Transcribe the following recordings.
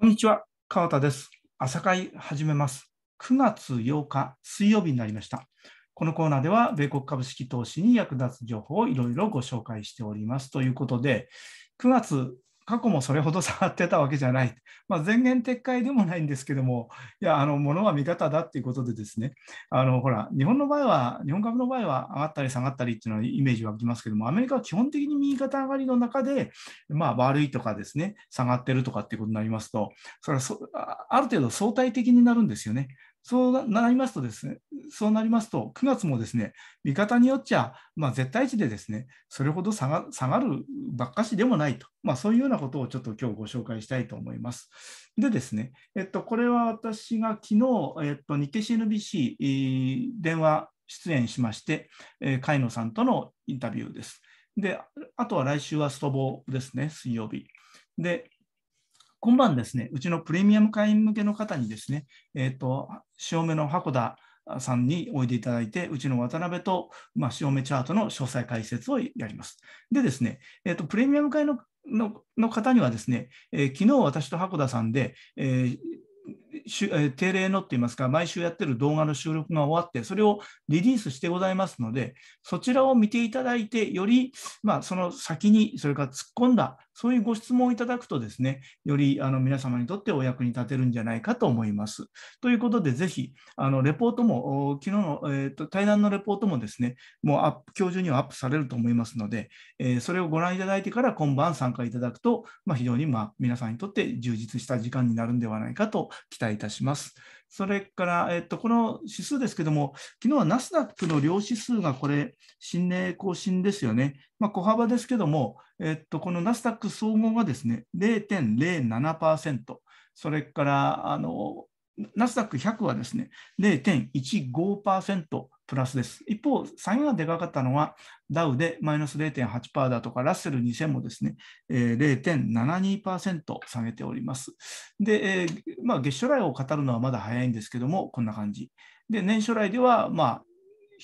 こんにちは、川田です。朝会始めます。9月8日水曜日になりました。このコーナーでは、米国株式投資に役立つ情報をいろいろご紹介しております。ということで、9月過去もそれほど下がってたわけじゃない、まあ、前言撤回でもないんですけども、いや、あの物は味方だっていうことで、ですねあのほら、日本の場合は、日本株の場合は上がったり下がったりっていうのはイメージ湧きますけども、アメリカは基本的に右肩上がりの中で、まあ、悪いとかですね、下がってるとかっていうことになりますと、それはある程度相対的になるんですよね。そうなりますとですね、そうなりますと、9月もですね、見方によっちゃ、まあ、絶対値でですね、それほど下がるばっかしでもないと、まあ、そういうようなことをちょっと今日ご紹介したいと思います。でですね、えっと、これは私が昨日、えっと、日経 CNBC 電話出演しまして、えー、海野さんとのインタビューです。で、あとは来週はストボですね、水曜日。で、今晩ですね、うちのプレミアム会員向けの方にですね、えっ、ー、と、潮目の箱田さんにおいでいただいて、うちの渡辺と、まあ、潮目チャートの詳細解説をやります。でですね、えっ、ー、と、プレミアム会のの方にはですね、えー、昨日私と箱田さんで、えー定例のって言いますか、毎週やってる動画の収録が終わって、それをリリースしてございますので、そちらを見ていただいて、より、まあ、その先に、それから突っ込んだ、そういうご質問をいただくとですね、よりあの皆様にとってお役に立てるんじゃないかと思います。ということで、ぜひ、あのレポートも、昨日の、えーと、と対談のレポートもですね、もうアップ今日中にはアップされると思いますので、えー、それをご覧いただいてから今晩参加いただくと、まあ、非常に、まあ、皆さんにとって充実した時間になるんではないかと期待伝えいたします。それから、えっと、この指数ですけども、昨日はナスダックの量指数がこれ、新年更新ですよね。まあ、小幅ですけども、えっと、このナスダック総合がですね、0.07%、それから、あの、ナスダック100はですね、0.15%プラスです。一方、下げがでかかったのは、ダウでマイナス0.8%だとか、ラッセル2000もですね、えー、0.72%下げております。で、えー、まあ、月初来を語るのはまだ早いんですけども、こんな感じ。で、年初来では、まあ、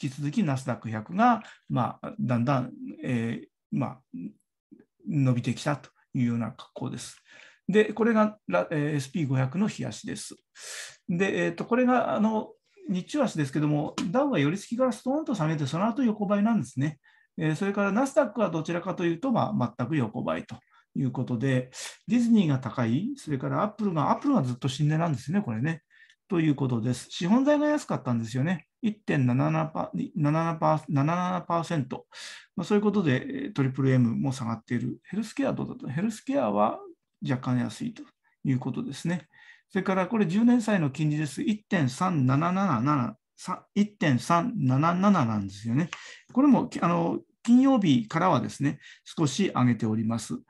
引き続きナスダック100が、まあ、だんだん、えー、まあ、伸びてきたというような格好です。で、これが、え SP500 の冷やしです。で、えーとこれがあの日中足ですけども、ダウは寄り付きからストーンと下げて、その後横ばいなんですね。えー、それからナスダックはどちらかというと、まあ、全く横ばいということで、ディズニーが高い、それからアップルが、アップルがずっと新値なんですね、これね。ということです。資本材が安かったんですよね。1.77%。まあ、そういうことで、トリプル M も下がっている。ヘルスケアどうだとヘルスケアは若干安いということですね。それからこれ10年債の金利です。1.3777。なんですよね。これもあの金曜日からはですね、少し上げております。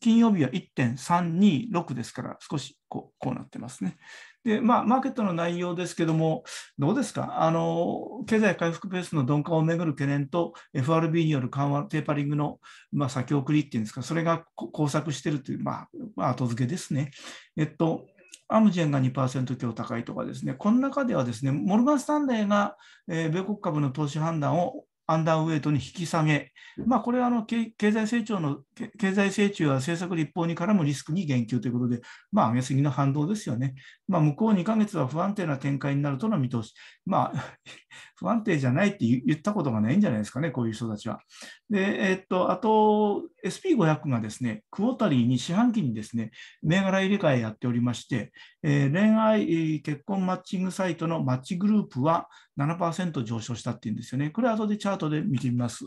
金曜日は1.326ですから、少しこうなってますね。で、まあ、マーケットの内容ですけども、どうですか、あの経済回復ペースの鈍化をめぐる懸念と、FRB による緩和、テーパリングの、まあ、先送りっていうんですか、それが交錯しているという、まあ、まあ、後付けですね。えっと、アムジェンが2%強高いとかですね、この中ではですね、モルガン・スタンレーが、え米国株の投資判断をアンダーウェイトに引き下げ、まあ、これはあの経済成長の経済成長や政策立法に絡むリスクに言及ということで、まあ、上げすぎの反動ですよね。まあ、向こう2か月は不安定な展開になるとの見通し、まあ、不安定じゃないって言ったことがないんじゃないですかね、こういう人たちは。でえー、っとあと SP500 がですね、クオータリーに四半期にですね、銘柄入れ替えやっておりまして、えー、恋愛、結婚マッチングサイトのマッチグループは7%上昇したっていうんですよね。これは後でチャートで見てみます。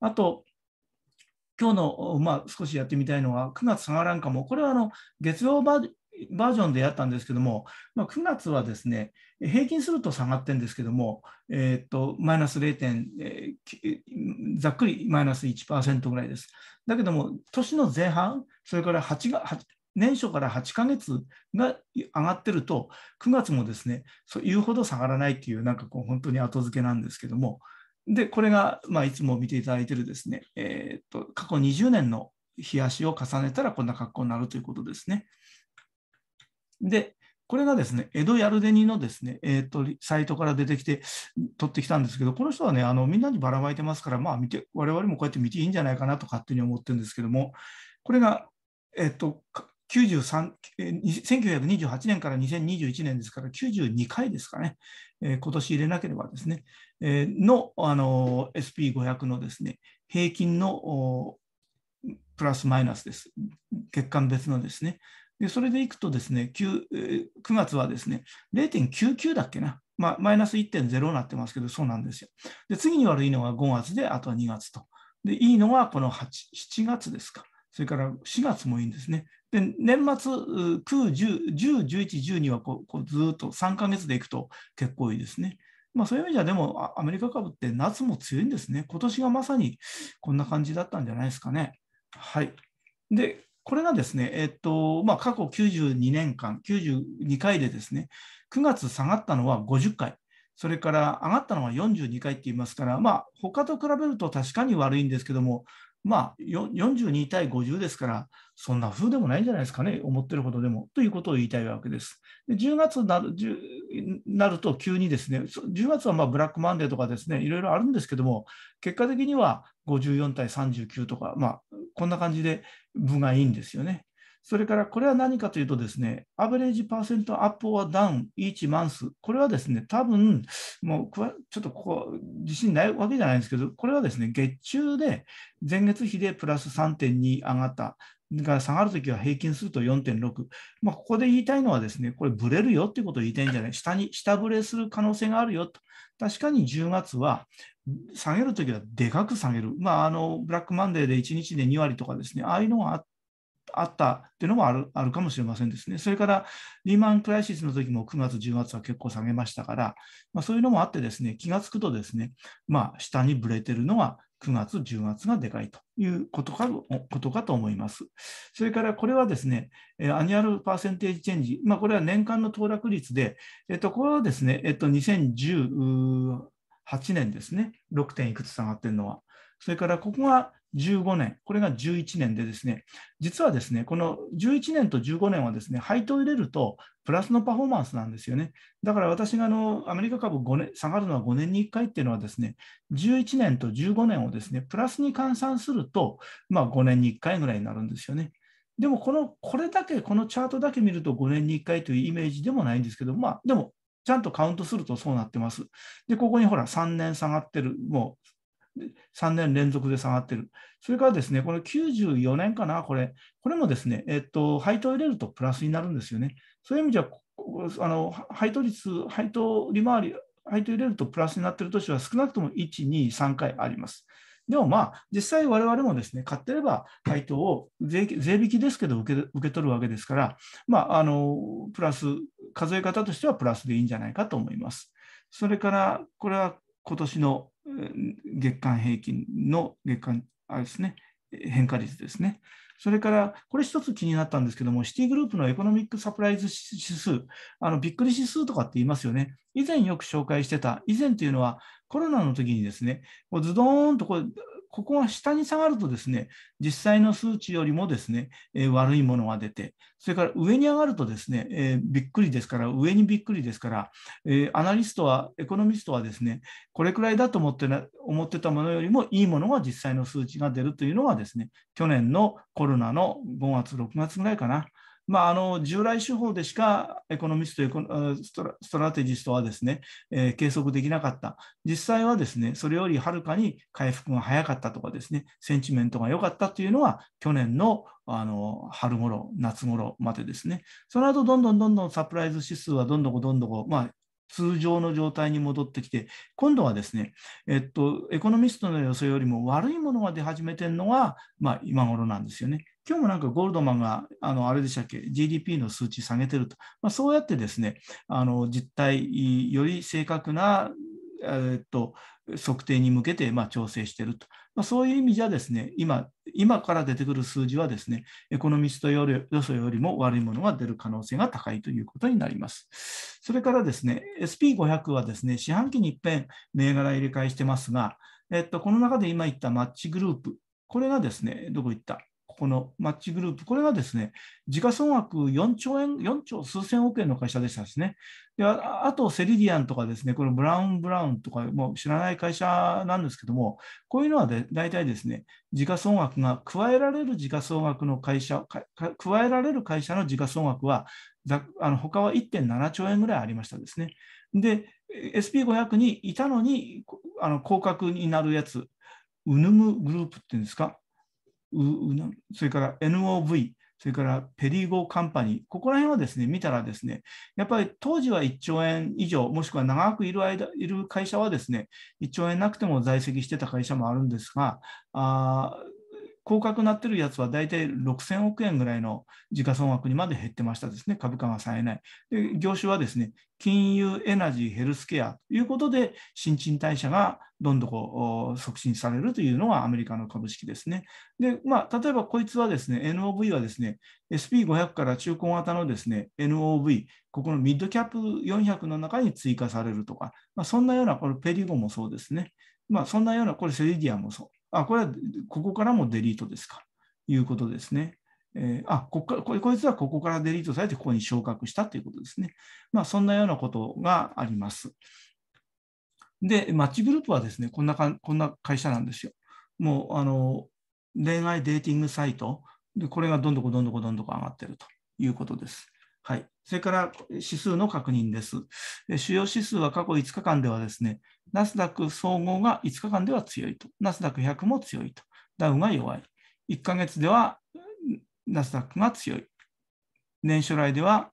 あと、今日の、まあ、少しやってみたいのは、9月下がらんかも、これはあの月曜バージョンでやったんですけども、まあ、9月はですね、平均すると下がってるんですけども、えっ、ー、と、マイナス0点、えー、ざっくりマイナス1%ぐらいです。だけども、年の前半、それから8が、年初から8ヶ月が上がってると、9月もですね、そう言うほど下がらないっていう、なんかこう、本当に後付けなんですけども、で、これが、まあ、いつも見ていただいてるですね、えっ、ー、と、過去20年の冷やしを重ねたらこんな格好になるということですね。で、これがですね、江戸ヤルデニのですね、えーと、サイトから出てきて、取ってきたんですけど、この人はね、あのみんなにばらまいてますから、まあ見て、我々もこうやって見ていいんじゃないかなと勝手に思ってるんですけども、これが、えっ、ー、と、1928年から2021年ですから92回ですかね、えー、今年入れなければですね、えー、のあの SP500 のですね平均のプラスマイナスです。月間別のですね、でそれでいくとですね9、9月はですね、0.99だっけな、まあ、マイナス1.0になってますけど、そうなんですよ。で、次に悪いのが5月で、あとは2月と。で、いいのがこの8、7月ですか。それから4月もいいんですね。で、年末、9、10、10、11、12はこうこうずっと3か月でいくと結構いいですね。まあ、そういう意味じゃ、でもアメリカ株って夏も強いんですね。今年がまさにこんな感じだったんじゃないですかね。はい。で、これがですね、えっとまあ、過去92年間、92回でですね、9月下がったのは50回、それから上がったのは42回って言いますから、まあ、他と比べると確かに悪いんですけども、まあ、42対50ですから、そんな風でもないんじゃないですかね、思ってるほどでも、ということを言いたいわけです。で10月になるなると急にですね、10月はまあブラックマンデーとかですね、いろいろあるんですけども、結果的には54対39とか、まあ、こんな感じで分がいいんですよね。それからこれは何かというとですね、アベレージパーセントアップオアダウン、イーチマンス、これはですね、多分もうちょっとここ、自信ないわけじゃないんですけど、これはですね、月中で前月比でプラス3.2上がった、下がるときは平均すると4.6、まあ、ここで言いたいのはですね、これ、ブレるよっていうことを言いたいんじゃない、下に下ブレする可能性があるよと、確かに10月は下げるときはでかく下げる、まあ、あのブラックマンデーで1日で2割とかですね、ああいうのがあっあったっていうのもあるあるかもしれませんですね。それからリーマンクライシスの時も9月、10月は結構下げましたから、まあ、そういうのもあってですね、気がつくとですね、まあ、下にぶれてるのは9月、10月がでかいということかことかと思います。それからこれはですね、アニュアルパーセンテージチェンジ、まあ、これは年間の騰落率で、えっと、これはですね、えっと、2018年ですね、6. 点いくつ下がってるのは。それからここが15年、これが11年でですね、実はですね、この11年と15年はですね、配当を入れるとプラスのパフォーマンスなんですよね。だから私があのアメリカ株5年下がるのは5年に1回っていうのはですね、11年と15年をですね、プラスに換算すると、まあ、5年に1回ぐらいになるんですよね。でもこの、これだけ、このチャートだけ見ると5年に1回というイメージでもないんですけど、まあ、でもちゃんとカウントするとそうなってます。で、ここにほら、3年下がってる、も3年連続で下がってる。それからですね、これ94年かな、これ、これもですね、えっと、配当入れるとプラスになるんですよね。そういう意味じゃ、あの配当率、配当利回り、配当入れるとプラスになってる年は少なくとも1、2、3回あります。でもまあ、実際我々もですね、買ってれば配当を税引きですけど受け受け取るわけですから、まあ、あの、プラス、数え方としてはプラスでいいんじゃないかと思います。それから、これは今年の月間平均の月間、あれですね、変化率ですね。それから、これ一つ気になったんですけども、シティグループのエコノミックサプライズ指数、あのびっくり指数とかって言いますよね。以前よく紹介してた、以前というのはコロナの時にですね、もうズドーンとこうここが下に下がるとですね、実際の数値よりもですね、えー、悪いものが出て、それから上に上がるとですね、えー、びっくりですから、上にびっくりですから、えー、アナリストは、エコノミストはですね、これくらいだと思ってな思ってたものよりもいいものが実際の数値が出るというのがですね、去年のコロナの5月、6月ぐらいかな、まあ、あの従来手法でしかエコノミスト、エコストラテジストはですね、えー、計測できなかった。実際はですね、それよりはるかに回復が早かったとかですね、センチメントが良かったというのは、去年のあの春頃、夏頃までですね。その後、どんどんどんどんサプライズ指数はどんどんどんどん、まあ、通常の状態に戻ってきて、今度はですね、えっと、エコノミストの予想よりも悪いものが出始めてるのが、まあ、今頃なんですよね。今日もなんかゴールドマンが、あのあれでしたっけ、GDP の数値下げてると、まあ、そうやってですね、あの実態、より正確な、えー、っと測定に向けて、まあ、調整していると、まあ、そういう意味じゃですね今、今から出てくる数字はですね、エコノミストより予想よりも悪いものが出る可能性が高いということになります。それからですね、SP500 はですね、四半期にいっぺん銘柄入れ替えしてますが、えっと、この中で今言ったマッチグループ、これがですね、どこ行ったこのマッチグループ、これがですね、時価総額4兆円、4兆数千億円の会社でしたですね。でああと、セリディアンとかですね、これブラウン・ブラウンとか、もう知らない会社なんですけども、こういうのはで大体ですね、時価総額が加えられる時価総額の会社、加えられる会社の時価総額は、だあの他は1.7兆円ぐらいありましたですね。で、SP500 にいたのに、あの降格になるやつ、うぬむグループっていうんですか、それから NOV、それからペリーゴーカンパニー、ここら辺はですね、見たらですね、やっぱり当時は1兆円以上、もしくは長くいる間いる会社はですね、1兆円なくても在籍してた会社もあるんですが、あ高額になってるやつは大体6000億円ぐらいの時価総額にまで減ってましたですね、株価がさえない。で業種はですね、金融、エナジー、ヘルスケアということで、新陳代謝がどんどんこう促進されるというのがアメリカの株式ですね。で、まあ、例えばこいつはですね、NOV はですね、SP500 から中古型のですね、NOV、ここのミッドキャップ400の中に追加されるとか、まあ、そんなような、これペリゴもそうですね。まあ、そんなような、これセリディアもそう。あ、これはここからもデリートですかということですね。えー、あここからこいつはここからデリートされてここに昇格したということですね。まあ、そんなようなことがあります。で、マッチグループはですね、こんなかこんな会社なんですよ。もうあの恋愛デーティングサイトで、これがどんどこどんどこどんどこ上がってるということです。はい、それから指数の確認です。主要指数は過去5日間ではですね、ナスダック総合が5日間では強いと、ナスダック100も強いと、ダウンが弱い、1ヶ月ではナスダックが強い、年初来では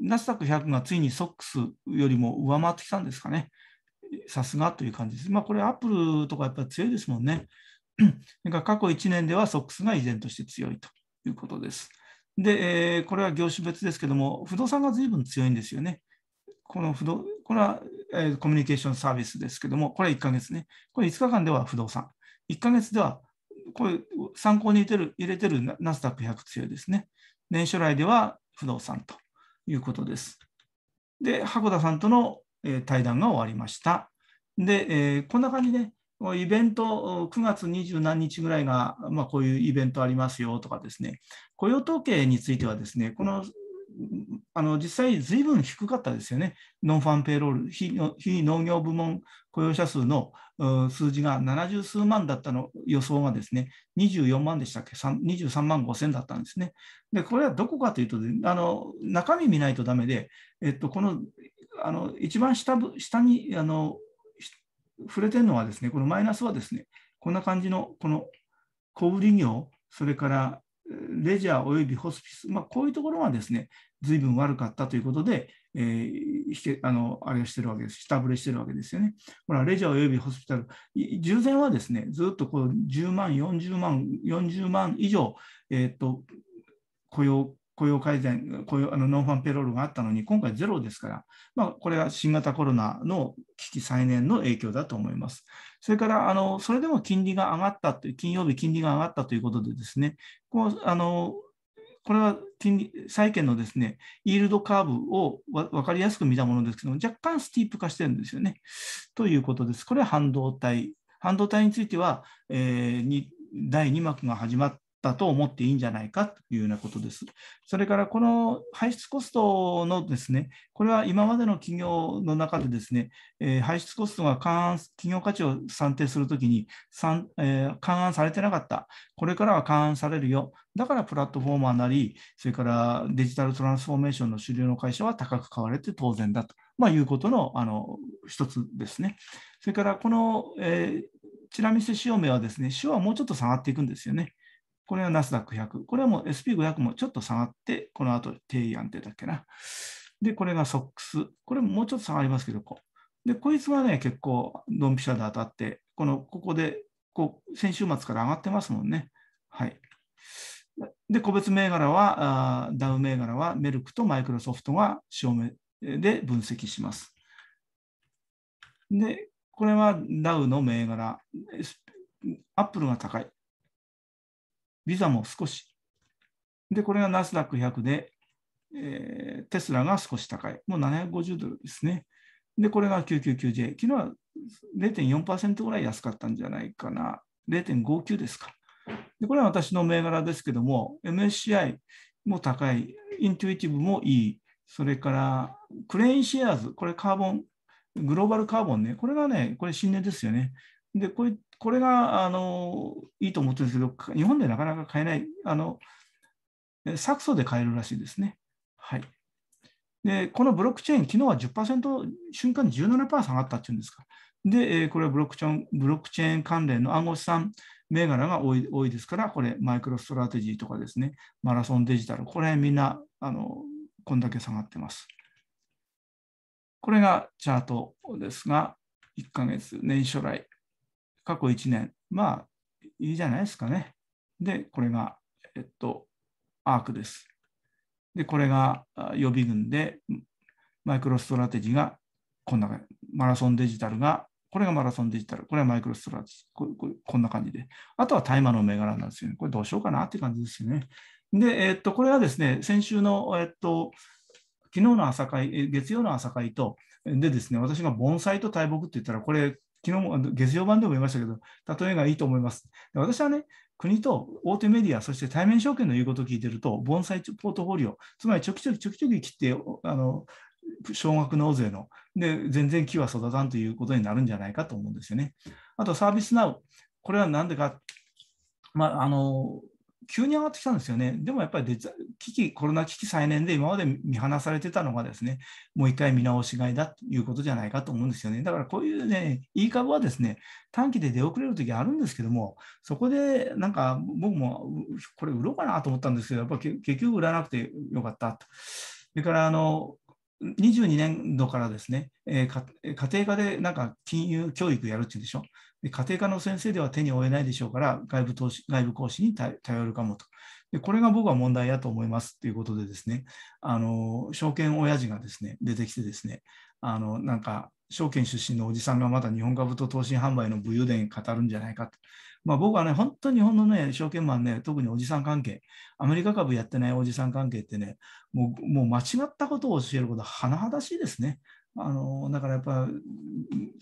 ナスダック100がついにソックスよりも上回ってきたんですかね。さすがという感じです。まあ、これ、アップルとかやっぱり強いですもんね。か過去1年ではソックスが依然として強いということです。で、えー、これは業種別ですけども、不動産が随分強いんですよね。この不動これは、えコミュニケーションサービスですけども、これは1ヶ月ね。これ5日間では不動産。1ヶ月では、これ参考に入れてる入れてるナスダック100強ですね。年初来では不動産ということです。で、箱田さんとの、え対談が終わりました。で、えこんな感じで、イベント、9月二十何日ぐらいが、まあ、こういうイベントありますよとかですね、雇用統計についてはですね、このあの実際、ずいぶん低かったですよね、ノンファンペイロール、非非農業部門雇用者数の数字が70数万だったの予想がですね、24万でしたっけ、23万5千だったんですね。で、これはどこかというと、あの中身見ないとだめで、えっと、このあの一番下下にあの触れてるのはですね、このマイナスはですね、こんな感じの、この小売業、それからレジャーおよびホスピス、まあ、こういうところがですね、随分悪かったということで、えー、してあのあれをしてるわけです、下振れしてるわけですよね。ほら、レジャーおよびホスピタル、従前はですね、ずっとこう10万、40万、40万以上、えーと雇用雇用改善、雇用あのノンファンペロールがあったのに、今回ゼロですから、まあ、これは新型コロナの危機再燃の影響だと思います。それから、あのそれでも金利が上がったという、金曜日、金利が上がったということでですね、こうあのこれは金利債券のですね、イールドカーブを分かりやすく見たものですけども、若干スティープ化してるんですよね。ということです。これは半導体。半導体については、えー、に第2幕が始まっだと思っていいんじゃないかというようなことです。それからこの排出コストのですね、これは今までの企業の中でですね、えー、排出コストが勘案、企業価値を算定するときに、えー、勘案されてなかった、これからは勘案されるよ、だからプラットフォーマーなり、それからデジタルトランスフォーメーションの主流の会社は高く買われて当然だと、まあ、いうことのあの一つですね。それからこの、えーチラ見せ潮目はですね、潮はもうちょっと下がっていくんですよね。これはナスダック100。これはもう SP500 もちょっと下がって、この後定位安定だっけな。で、これがソックス。これももうちょっと下がりますけど、こで、こいつはね、結構、ドンピシャで当たって、この、ここで、こう、先週末から上がってますもんね。はい。で、個別銘柄は、あダウ銘柄は、メルクとマイクロソフトが証明で分析します。で、これはダウの銘柄、アップルが高い。ビザも少し。で、これがナスダック100で、えー、テスラが少し高い。もう750ドルですね。で、これが 999J。昨日は0.4%ぐらい安かったんじゃないかな。0.59ですか。で、これは私の銘柄ですけども、MSCI も高い、インテュイティブもいい、それからクレインシェアーズ、これカーボン、グローバルカーボンね、これがね、これ新年ですよね。で、こういこれがあのいいと思ってるんですけど、日本でなかなか買えない、あのサクソで買えるらしいですね。はい、でこのブロックチェーン、昨日は10%、瞬間17%下がったっていうんですか。で、これはブロックチェーンブロックチェーン関連の暗号資産銘柄が多い多いですから、これ、マイクロストラテジーとかですね、マラソンデジタル、これみんなあのこんだけ下がってます。これがチャートですが、1ヶ月、年初来。過去1年、まあ、いいじゃないですかね。で、これが、えっと、アークです。で、これが予備軍で、マイクロストラテジーがこんな感じ。マラソンデジタルが、これがマラソンデジタル、これはマイクロストラテジ、ここんな感じで。あとは大麻の銘柄なんですよね。これどうしようかなって感じですよね。で、えっと、これはですね、先週の、えっと、昨日の朝会、月曜の朝会と、でですね、私が盆栽と大木って言ったら、これ、昨日も月曜版でも言いましたけど、例えがいいと思います。で私はね、国と大手メディア、そして対面証券の言うことを聞いてると、盆栽ポートフォリオ、つまりちょきちょきちょきちょき切って、あの少額納税ので、全然木は育たんということになるんじゃないかと思うんですよね。あとサービスナウ、これは何でか、まあ、あの急に上がってきたんですよね。でもやっぱり危機、コロナ危機再燃で今まで見放されてたのがですね、もう一回見直しがいだということじゃないかと思うんですよね。だからこういうね、いい株はですね、短期で出遅れる時あるんですけども、そこでなんか僕もこれ売ろうかなと思ったんですけど、やっぱ結局売らなくてよかったと。それからあの22年度からですね、えー、家庭科でなんか金融教育やるっていうんでしょ。で家庭科の先生では手に負えないでしょうから外部投資外部講師に頼るかもとでこれが僕は問題やと思いますということでですねあの証券親父がですね出てきてですねあのなんか証券出身のおじさんがまだ日本株と投資販売の武勇伝語るんじゃないかと。まあ、僕はね、本当に日本のね、証券マンね、特におじさん関係、アメリカ株やってないおじさん関係ってね、もうもう間違ったことを教えることは甚だしいですね。あのだからやっぱ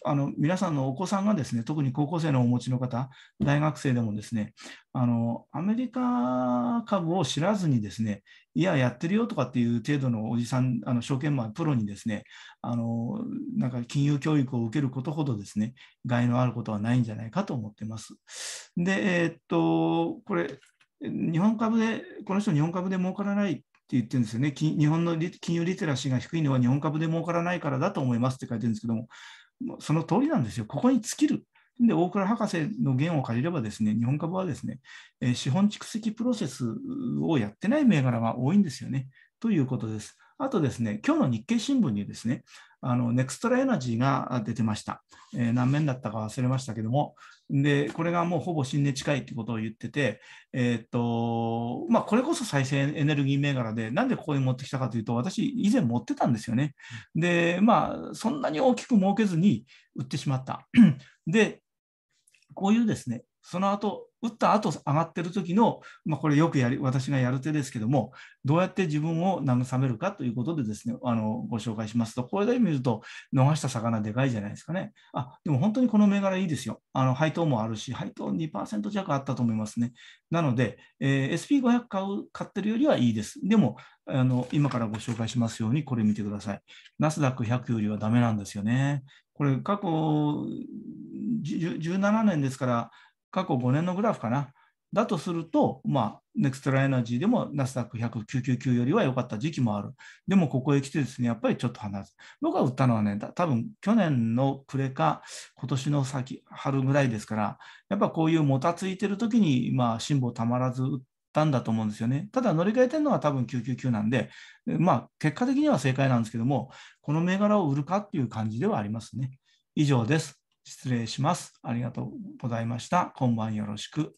あの皆さんのお子さんがですね特に高校生のお持ちの方大学生でもですねあのアメリカ株を知らずにですねいややってるよとかっていう程度のおじさんあの証券マンプロにですねあのなんか金融教育を受けることほどですね害のあることはないんじゃないかと思ってます。でえー、っとこれ日本株でこの人日本株で儲からない言ってるんですよね。日本の金融リテラシーが低いのは日本株で儲からないからだと思いますって書いてるんですけども、その通りなんですよ。ここに尽きる。で、大倉博士の言を借りればですね、日本株はですね、えー、資本蓄積プロセスをやってない銘柄が多いんですよね、ということです。あとですね、今日の日経新聞にですね、あのネクストラエナジーが出てました、えー、何面だったか忘れましたけどもでこれがもうほぼ新年近いってことを言ってて、えー、っとまあ、これこそ再生エネルギー銘柄でなんでここに持ってきたかというと私以前持ってたんですよねでまあそんなに大きく儲けずに売ってしまったでこういうですねその後打った後上がってる時の、まあ、これよくやり私がやる手ですけどもどうやって自分を慰めるかということでですねあのご紹介しますとこれだけ見ると逃した魚でかいじゃないですかねあでも本当にこの銘柄いいですよあの配当もあるし配当2%弱あったと思いますねなので、えー、SP500 買買ってるよりはいいですでもあの今からご紹介しますようにこれ見てくださいナスダック100よりはダメなんですよねこれ過去17年ですから過去5年のグラフかな。だとすると、まあ、ネクストラエナジーでもナスダック100、よりは良かった時期もある。でも、ここへ来てですね、やっぱりちょっと離れ僕が売ったのはね、多分去年の暮れか、今年の先、春ぐらいですから、やっぱこういうもたついてる時に、まあ、辛抱たまらず売ったんだと思うんですよね。ただ、乗り換えてるのは多分999なんで、まあ、結果的には正解なんですけども、この銘柄を売るかっていう感じではありますね。以上です。失礼します。ありがとうございました。今晩よろしく。